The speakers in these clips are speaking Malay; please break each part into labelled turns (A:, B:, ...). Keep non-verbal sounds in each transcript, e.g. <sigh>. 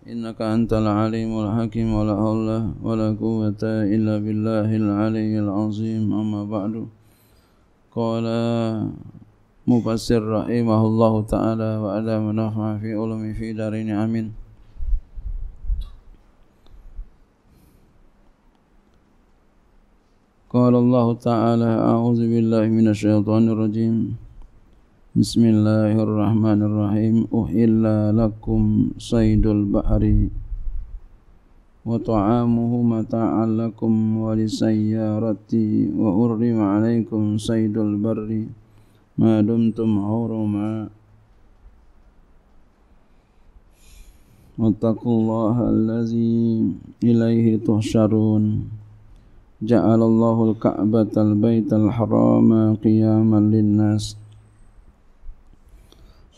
A: إنك أنت العليم الحكيم ولا حول ولا قوة إلا بالله العلي العظيم أما بعد قال مفسر رحمه الله تعالى وعلى منافع في علم في دارين آمين قال الله تعالى أعوذ بالله من الشيطان الرجيم بسم الله الرحمن الرحيم أحل لكم صيد البحر وطعامه متاعا لكم ولسيارتي وأرم عليكم صيد البر ما دمتم حرما واتقوا الله الذي إليه تحشرون جعل الله الكعبة البيت الحرام قياما للناس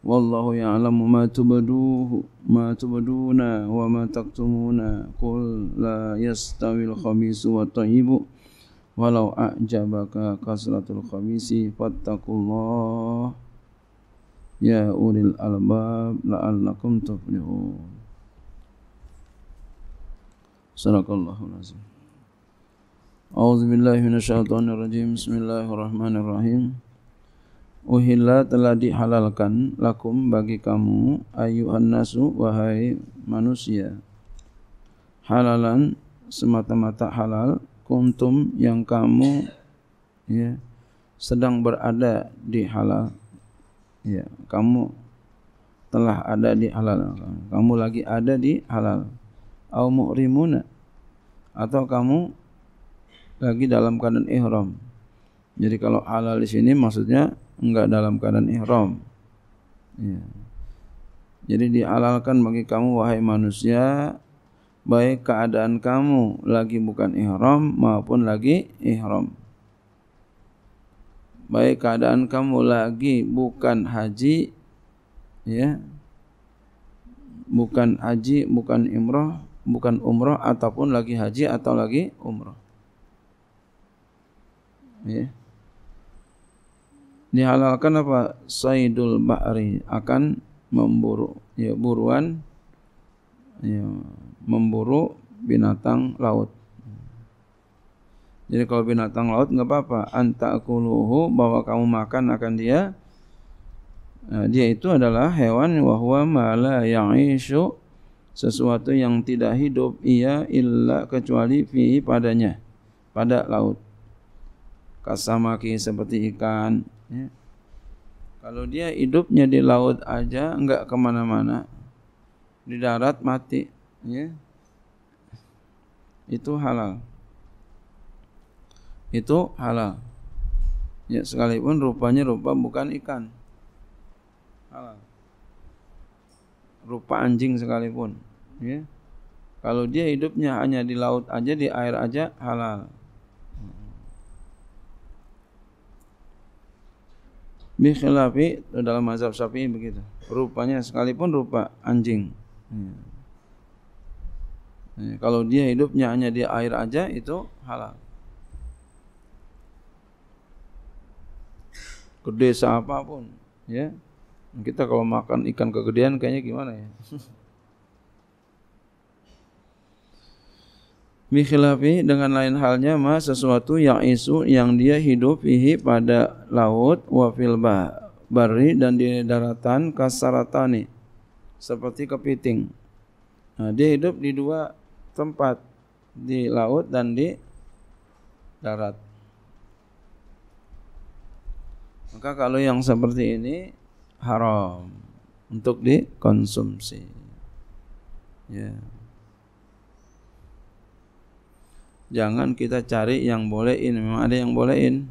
A: والله يعلم ما تبدوه ما تبدون وما تكتمون قل لا يستوي الخبيث والطيب ولو أعجبك كثرة الخبيث فاتقوا الله يا أولي الألباب لعلكم تفلحون صدق الله العظيم أعوذ بالله من الشيطان الرجيم بسم الله الرحمن الرحيم uhilla telah dihalalkan lakum bagi kamu ayuhan nasu wahai manusia halalan semata-mata halal kuntum yang kamu ya sedang berada di halal ya kamu telah ada di halal kamu lagi ada di halal au mu'rimuna atau kamu lagi dalam keadaan ihram jadi kalau halal di sini maksudnya enggak dalam keadaan ihram. Ya. Jadi dialalkan bagi kamu wahai manusia baik keadaan kamu lagi bukan ihram maupun lagi ihram. Baik keadaan kamu lagi bukan haji ya. Bukan haji, bukan umrah, bukan umrah ataupun lagi haji atau lagi umrah. Ya. Yeah dihalalkan apa saidul ba'ri akan memburu ya buruan ya memburu binatang laut jadi kalau binatang laut enggak apa-apa antakuluhu bahwa kamu makan akan dia nah, ya, dia itu adalah hewan wahwa mala yang isu sesuatu yang tidak hidup ia illa kecuali fi padanya pada laut kasamaki seperti ikan Ya. Kalau dia hidupnya di laut aja, enggak kemana-mana. Di darat mati. Ya. Itu halal. Itu halal. Ya, sekalipun rupanya rupa bukan ikan. Halal. Rupa anjing sekalipun. Ya. Kalau dia hidupnya hanya di laut aja, di air aja, halal. Halal. Bikhilafi dalam mazhab syafi'i begitu. Rupanya sekalipun rupa anjing. Ya. Kalau dia hidupnya hanya di air aja itu halal. Kedesa apapun. ya Kita kalau makan ikan kegedean kayaknya gimana ya? <laughs> Bikhilafi dengan lain halnya ma sesuatu yang isu yang dia hidup fihi pada laut wa fil bari dan di daratan kasaratani seperti kepiting. Nah, dia hidup di dua tempat di laut dan di darat. Maka kalau yang seperti ini haram untuk dikonsumsi. Ya. Yeah. jangan kita cari yang bolehin memang ada yang bolehin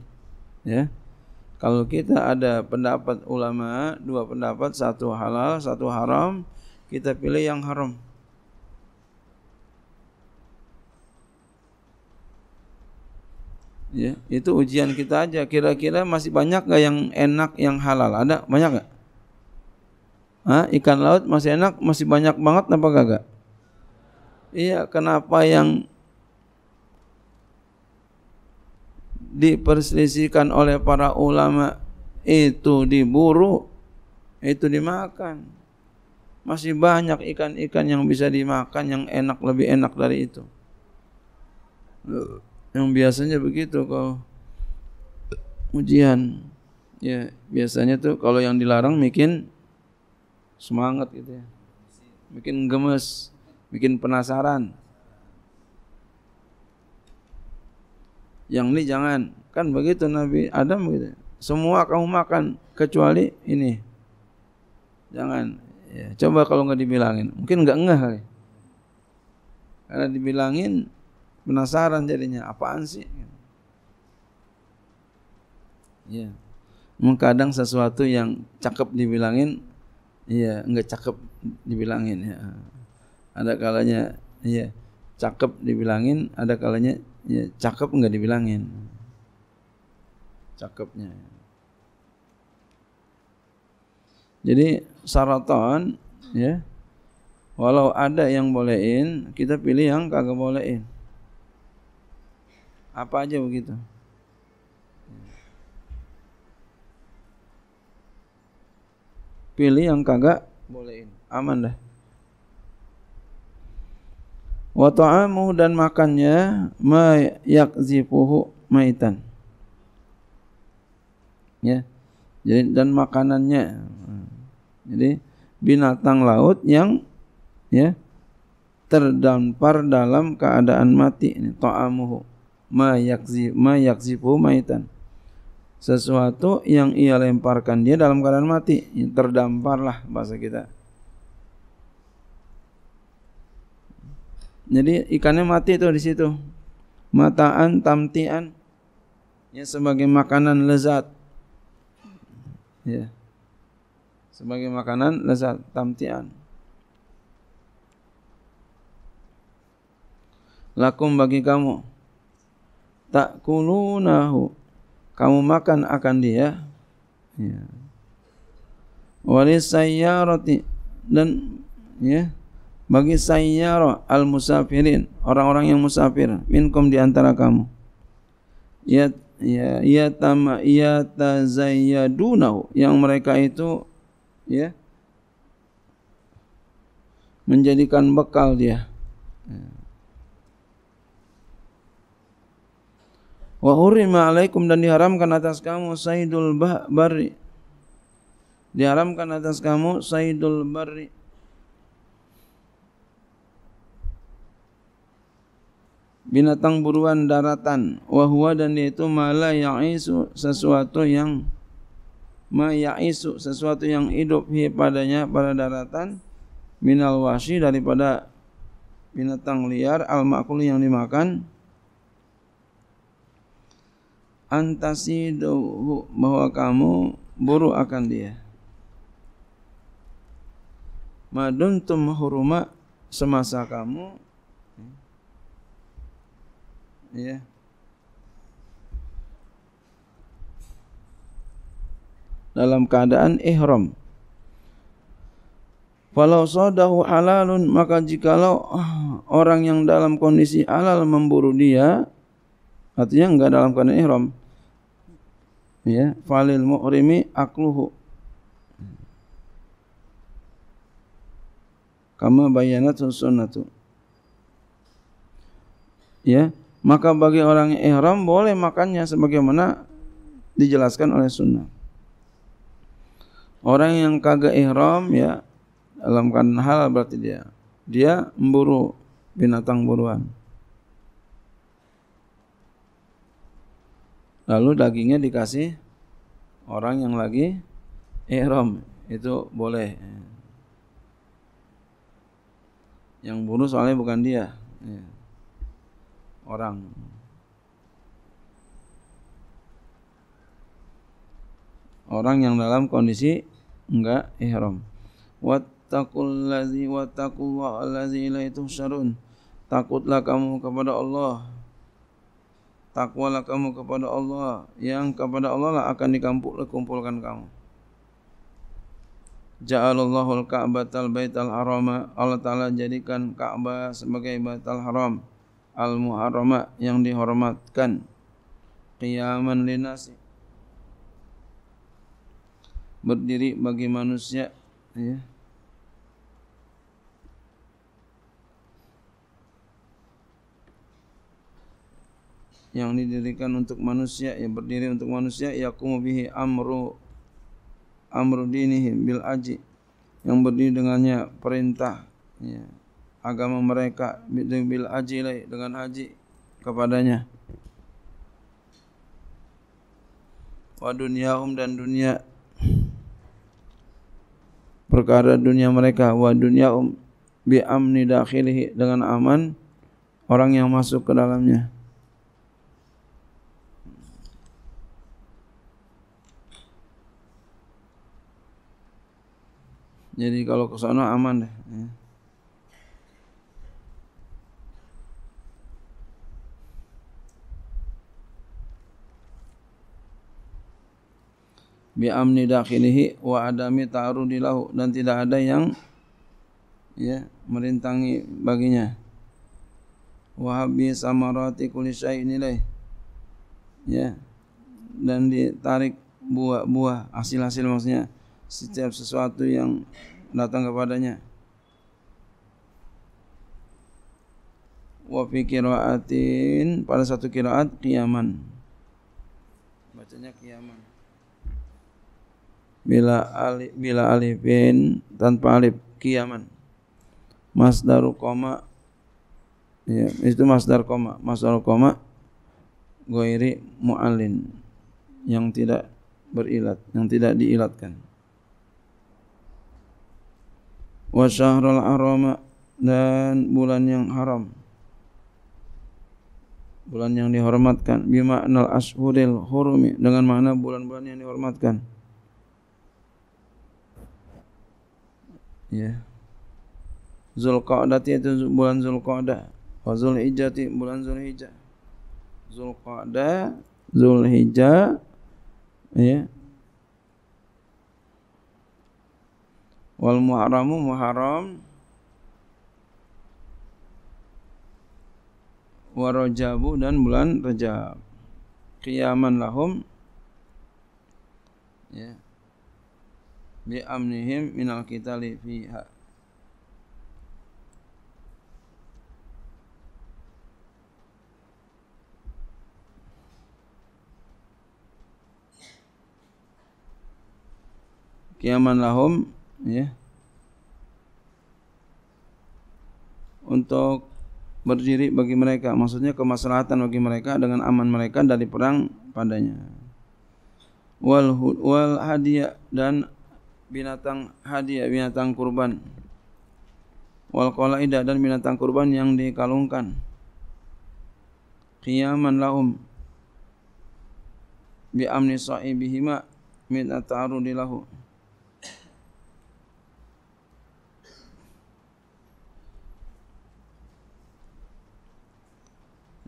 A: ya kalau kita ada pendapat ulama dua pendapat satu halal satu haram kita pilih yang haram ya itu ujian kita aja kira-kira masih banyak gak yang enak yang halal ada banyak gak Hah? ikan laut masih enak masih banyak banget apa gak iya kenapa yang hmm. diperselisihkan oleh para ulama itu diburu itu dimakan masih banyak ikan-ikan yang bisa dimakan yang enak lebih enak dari itu yang biasanya begitu kalau ujian ya biasanya tuh kalau yang dilarang bikin semangat gitu ya bikin gemes bikin penasaran yang ini jangan kan begitu Nabi Adam begitu semua kamu makan kecuali ini jangan ya, coba kalau nggak dibilangin mungkin nggak ngeh kali karena dibilangin penasaran jadinya apaan sih ya kadang sesuatu yang cakep dibilangin iya nggak cakep dibilangin ya ada kalanya iya cakep dibilangin ada kalanya ya, cakep nggak dibilangin cakepnya jadi saraton ya walau ada yang bolehin kita pilih yang kagak bolehin apa aja begitu pilih yang kagak bolehin aman dah wa ta'amuhu dan makannya ma yakzifuhu maitan ya jadi dan makanannya jadi binatang laut yang ya terdampar dalam keadaan mati ini ta'amuhu ma yakzi ma yakzifuhu maitan sesuatu yang ia lemparkan dia dalam keadaan mati terdamparlah bahasa kita Jadi ikannya mati tu di situ. Mataan, tamtian ya sebagai makanan lezat. Ya. Sebagai makanan lezat tamtian. Lakum bagi kamu. Tak kulunahu. Kamu makan akan dia. Ya. Walis sayyarati dan ya bagi sayyar al-musafirin orang-orang yang musafir minkum di antara kamu ya ya ya tama ya tazayyadunahu yang mereka itu ya menjadikan bekal dia wa hurima alaikum dan diharamkan atas kamu sayyidul bari diharamkan atas kamu sayyidul bari binatang buruan daratan wahwa dan yaitu mala ya'isu sesuatu yang ma ya'isu sesuatu yang hidup hi padanya pada daratan minal washi daripada binatang liar al makul yang dimakan antasidu bahwa kamu buruk akan dia madun tum huruma semasa kamu Ya. Dalam keadaan ihram. Walau sadahu halalun maka jikalau orang yang dalam kondisi halal memburu dia artinya enggak dalam keadaan ihram. Ya, falil mu'rimi akluhu. Kama bayanat sunnatu. Ya, maka bagi orang yang ihram boleh makannya sebagaimana dijelaskan oleh sunnah. Orang yang kagak ihram ya dalam kan hal berarti dia dia memburu binatang buruan. Lalu dagingnya dikasih orang yang lagi ihram itu boleh. Yang buruh soalnya bukan dia. Ya orang orang yang dalam kondisi enggak ihram. Wattaqul ladzi wattaqullaha allazi ilaihi tuhsyarun. Takutlah kamu kepada Allah. Takwalah kamu kepada Allah yang kepada Allah lah akan dikumpulkan kamu. Ja'alallahu al-Ka'bata al-Baital Harama. Allah Ta'ala jadikan Ka'bah sebagai Baital Haram al-muharrama yang dihormatkan qiyaman linasi berdiri bagi manusia ya yang didirikan untuk manusia yang berdiri untuk manusia yaqumu bihi amru amru dinihim bil aji yang berdiri dengannya perintah ya agama mereka bil haji lah, dengan haji kepadanya wa dunyahum dan dunia perkara dunia mereka wa dunyahum bi amni dakhilihi dengan aman orang yang masuk ke dalamnya Jadi kalau ke sana aman deh. Ya. bi'amni dakhilihi wa adami ta'arudi lahu dan tidak ada yang ya merintangi baginya wa habbi samarati kulli shay'in ya dan ditarik buah-buah hasil-hasil maksudnya setiap sesuatu yang datang kepadanya wa fi qira'atin pada satu kiraat qiyaman bacanya qiyaman bila alif bila alifin tanpa alif kiaman masdar koma ya itu masdar koma masdar koma goiri mu'alin yang tidak berilat yang tidak diilatkan wa syahrul arama dan bulan yang haram bulan yang dihormatkan bima'nal ashuril hurumi dengan makna bulan-bulan yang dihormatkan ya Zulqa'dah itu bulan Zulqa'dah wa oh, Zulhijjah itu bulan Zulhijjah Zulqa'dah Zulhijjah ya wal muharramu muharram wa rajabu dan bulan rajab qiyaman lahum ya yeah bi amnihim min al-qitali fiha qiyaman lahum ya untuk berdiri bagi mereka maksudnya kemaslahatan bagi mereka dengan aman mereka dari perang padanya wal wal hadiah dan binatang hadiah, binatang kurban. Wal qalaidah dan binatang kurban yang dikalungkan. Qiyaman lahum bi amni sahibihima min at'arudi lahu.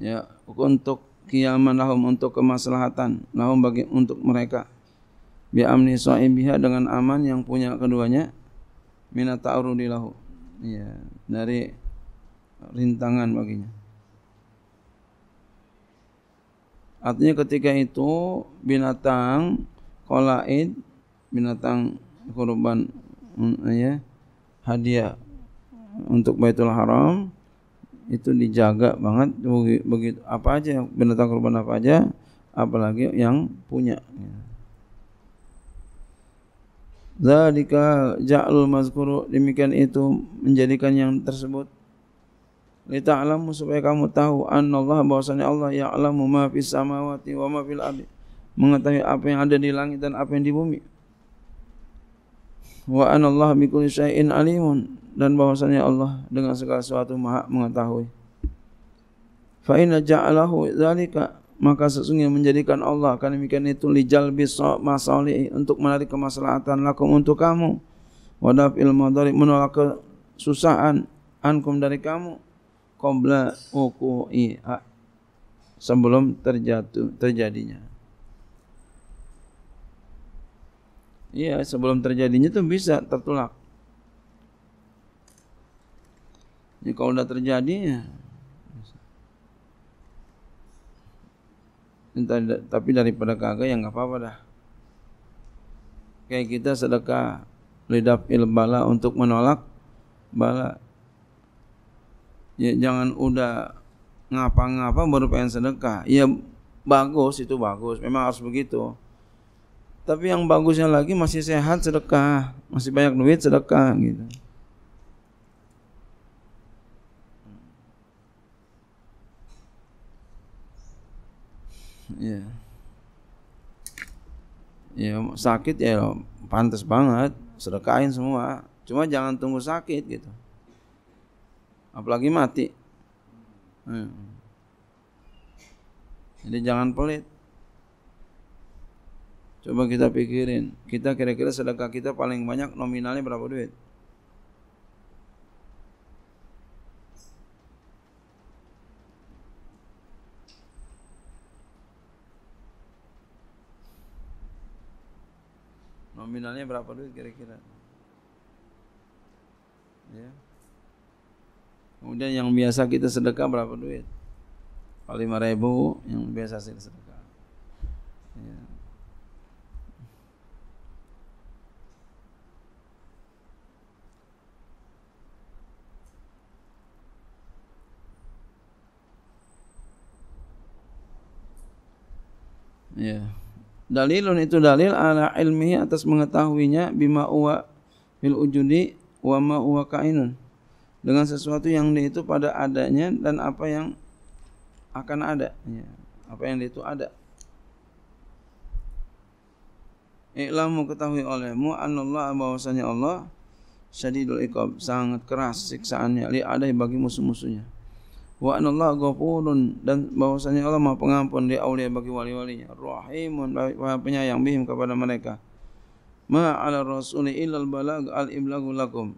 A: Ya, untuk kiaman lahum untuk kemaslahatan lahum bagi untuk mereka bi amni sa'ibiha dengan aman yang punya keduanya minata urudilahu ya dari rintangan baginya artinya ketika itu binatang qalaid binatang kurban mm, ya hadiah untuk Baitul Haram itu dijaga banget begitu apa aja binatang kurban apa aja apalagi yang punya ya. Zalika ja'lul mazkuru demikian itu menjadikan yang tersebut lita'lamu supaya kamu tahu an annallaha bahwasanya Allah ya'lamu ma fis samawati wa ma fil mengetahui apa yang ada di langit dan apa yang di bumi wa anallaha bikulli syai'in alimun dan bahwasanya Allah dengan segala sesuatu maha mengetahui fa inna ja'alahu zalika maka sesungguhnya menjadikan Allah kan demikian itu lijal bisa masalih untuk menarik kemaslahatan lakum untuk kamu wadaf ilmu dari menolak kesusahan ankum dari kamu qabla wuqu'i sebelum terjatuh terjadinya Iya, sebelum terjadinya itu bisa tertulak. Ini kalau sudah terjadi, ya. tapi daripada kagak yang enggak apa-apa dah. Kayak kita sedekah lidap il bala untuk menolak bala. Ya, jangan udah ngapa-ngapa baru pengen sedekah. Ya bagus itu bagus, memang harus begitu. Tapi yang bagusnya lagi masih sehat sedekah, masih banyak duit sedekah gitu. ya ya sakit ya pantas banget sedekain semua cuma jangan tunggu sakit gitu apalagi mati hmm. jadi jangan pelit coba kita pikirin kita kira-kira sedekah kita paling banyak nominalnya berapa duit nominalnya berapa duit kira-kira ya kemudian yang biasa kita sedekah berapa duit kalau lima ribu yang biasa kita sedekah ya. Yeah. dalilun itu dalil ala ilmihi atas mengetahuinya bima uwa fil ujudi wa ma uwa kainun dengan sesuatu yang dia itu pada adanya dan apa yang akan ada ya. apa yang dia itu ada Iqlamu ketahui olehmu anallah bahwasanya Allah syadidul iqab sangat keras siksaannya li ada bagi musuh-musuhnya wa anna Allah ghafurun dan bahwasanya Allah Maha Pengampun di aulia bagi wali-walinya rahimun wa penyayang bihim kepada mereka ma ala rasul illa balag al iblagu lakum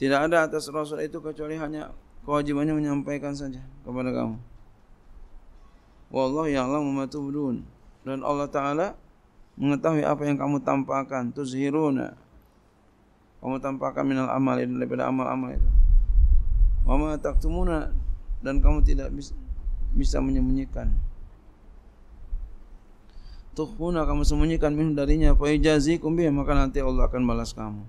A: tidak ada atas rasul itu kecuali hanya kewajibannya menyampaikan saja kepada kamu wallahu ya'lamu ma tubdun dan Allah taala mengetahui apa yang kamu tampakkan tuzhiruna kamu tampakkan minal amal daripada amal-amal itu wa ma taktumuna dan kamu tidak bisa menyembunyikan. Tuhuna kamu sembunyikan minum darinya fa yajzikum bih maka nanti Allah akan balas kamu.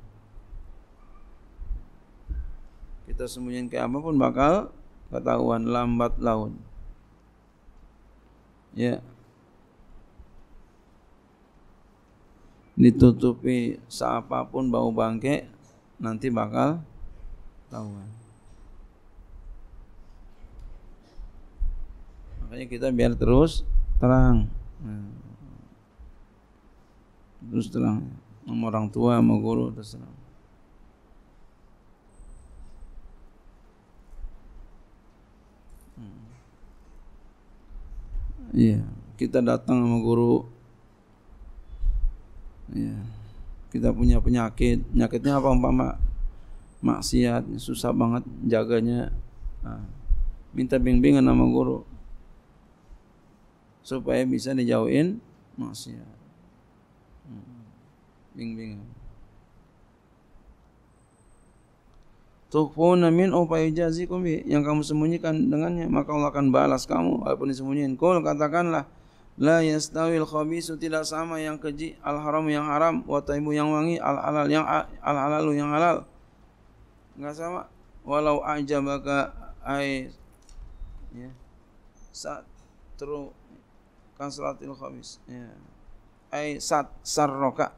A: Kita sembunyikan ke apa pun bakal ketahuan lambat laun. Ya. Ditutupi seapapun bau bangke nanti bakal ketahuan. Hmm. Makanya kita biar terus terang. Hmm. Terus terang. Sama orang tua, sama guru, terus terang. Hmm. Iya, yeah. kita datang sama guru. Iya. Yeah. Kita punya penyakit, penyakitnya apa umpama? Maksiat, susah banget jaganya. Nah. Minta bimbingan sama guru supaya bisa dijauhin maksiat. Hmm. Bing-bing. Tukfuna min upaya jazikum bi yang kamu sembunyikan dengannya maka Allah akan balas kamu walaupun disembunyikan. Kul katakanlah la yastawil khabisu tidak sama yang keji al haram yang haram wa taimu yang wangi al halal yang ha-, al halalu yang halal. Enggak sama. Walau ajabaka ai ya. Satru kan salatil khamis ya ai sat sarraka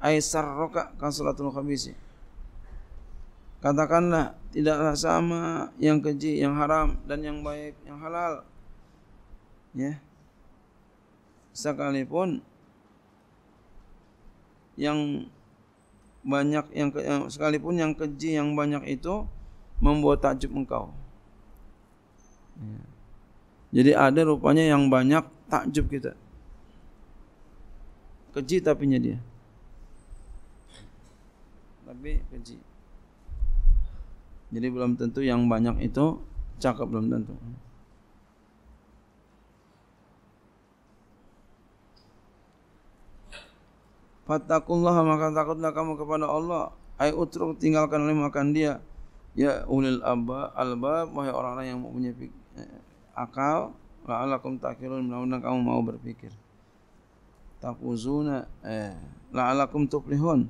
A: ai sarraka kan salatul khamis katakanlah tidaklah sama yang keji yang haram dan yang baik yang halal ya sekalipun yang banyak yang eh, sekalipun yang keji yang banyak itu membuat takjub engkau ya. Jadi ada rupanya yang banyak takjub kita keji tapinya dia tapi keji jadi belum tentu yang banyak itu cakap belum tentu Fattakullah maka takutlah kamu kepada Allah Ay utruk tinggalkan oleh makan dia Ya ulil abba, albab Wahai orang-orang yang mempunyai eh, akal la'alakum takirun mudah-mudahan kamu mau berpikir tafuzuna eh la'alakum tuflihun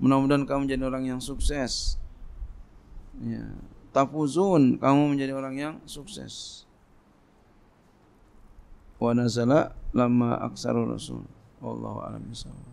A: mudah-mudahan kamu menjadi orang yang sukses ya tafuzun kamu menjadi orang yang sukses wa nazala lama aksarul rasul wallahu alam bisawab